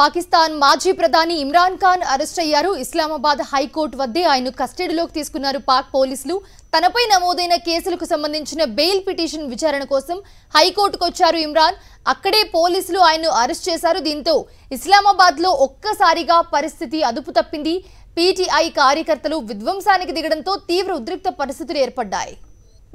పాకిస్తాన్ మాజీ ప్రధాని ఇమ్రాన్ ఖాన్ అరెస్ట్ అయ్యారు ఇస్లామాబాద్ హైకోర్టు వద్దే ఆయన కస్టడీలోకి తీసుకున్నారు పాక్ పోలీసులు తనపై నమోదైన కేసులకు సంబంధించిన బెయిల్ పిటిషన్ విచారణ కోసం హైకోర్టుకు వచ్చారు ఇమ్రాన్ అక్కడే పోలీసులు ఆయన్ను అరెస్ట్ చేశారు దీంతో ఇస్లామాబాద్లో ఒక్కసారిగా పరిస్థితి అదుపు తప్పింది పీటీఐ కార్యకర్తలు విధ్వంసానికి దిగడంతో తీవ్ర ఉద్రిక్త పరిస్థితులు ఏర్పడ్డాయి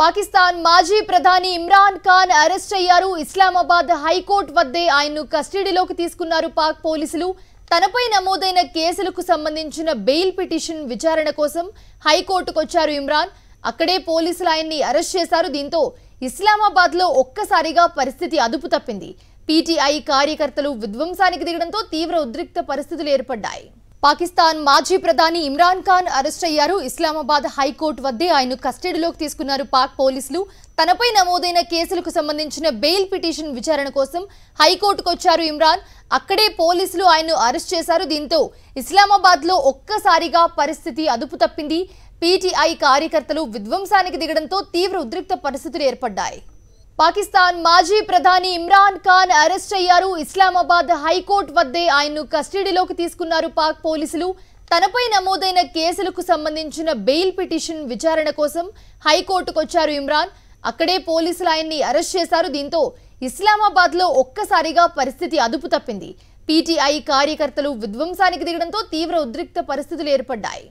పాకిస్తాన్ మాజీ ప్రధాని ఇమ్రాన్ ఖాన్ అరెస్ట్ అయ్యారు ఇస్లామాబాద్ హైకోర్టు వద్దే ఆయన్ను కస్టడీలోకి తీసుకున్నారు పాక్ పోలీసులు తనపై నమోదైన కేసులకు సంబంధించిన బెయిల్ పిటిషన్ విచారణ కోసం హైకోర్టుకు వచ్చారు ఇమ్రాన్ అక్కడే పోలీసులు ఆయన్ని అరెస్ట్ చేశారు దీంతో ఇస్లామాబాద్లో ఒక్కసారిగా పరిస్థితి అదుపు తప్పింది పీటీఐ కార్యకర్తలు విధ్వంసానికి దిగడంతో తీవ్ర ఉద్రిక్త పరిస్థితులు ఏర్పడ్డాయి పాకిస్తాన్ మాజీ ప్రధాని ఇమ్రాన్ ఖాన్ అరెస్ట్ అయ్యారు ఇస్లామాబాద్ హైకోర్టు వద్దే ఆయన కస్టడీలోకి తీసుకున్నారు పాక్ పోలీసులు తనపై నమోదైన కేసులకు సంబంధించిన బెయిల్ పిటిషన్ విచారణ కోసం హైకోర్టుకు వచ్చారు ఇమ్రాన్ అక్కడే పోలీసులు ఆయన్ను అరెస్ట్ చేశారు దీంతో ఇస్లామాబాద్లో ఒక్కసారిగా పరిస్థితి అదుపు తప్పింది పీటీఐ కార్యకర్తలు విధ్వంసానికి దిగడంతో తీవ్ర ఉద్రిక్త పరిస్థితులు ఏర్పడ్డాయి పాకిస్తాన్ మాజీ ప్రధాని ఇమ్రాన్ ఖాన్ అరెస్ట్ అయ్యారు ఇస్లామాబాద్ హైకోర్టు వద్దే ఆయన్ను కస్టడీలోకి తీసుకున్నారు పాక్ పోలీసులు తనపై నమోదైన కేసులకు సంబంధించిన బెయిల్ పిటిషన్ విచారణ కోసం హైకోర్టుకు వచ్చారు ఇమ్రాన్ అక్కడే పోలీసులు ఆయన్ని అరెస్ట్ చేశారు దీంతో ఇస్లామాబాద్లో ఒక్కసారిగా పరిస్థితి అదుపు తప్పింది పీటీఐ కార్యకర్తలు విధ్వంసానికి దిగడంతో తీవ్ర ఉద్రిక్త పరిస్థితులు ఏర్పడ్డాయి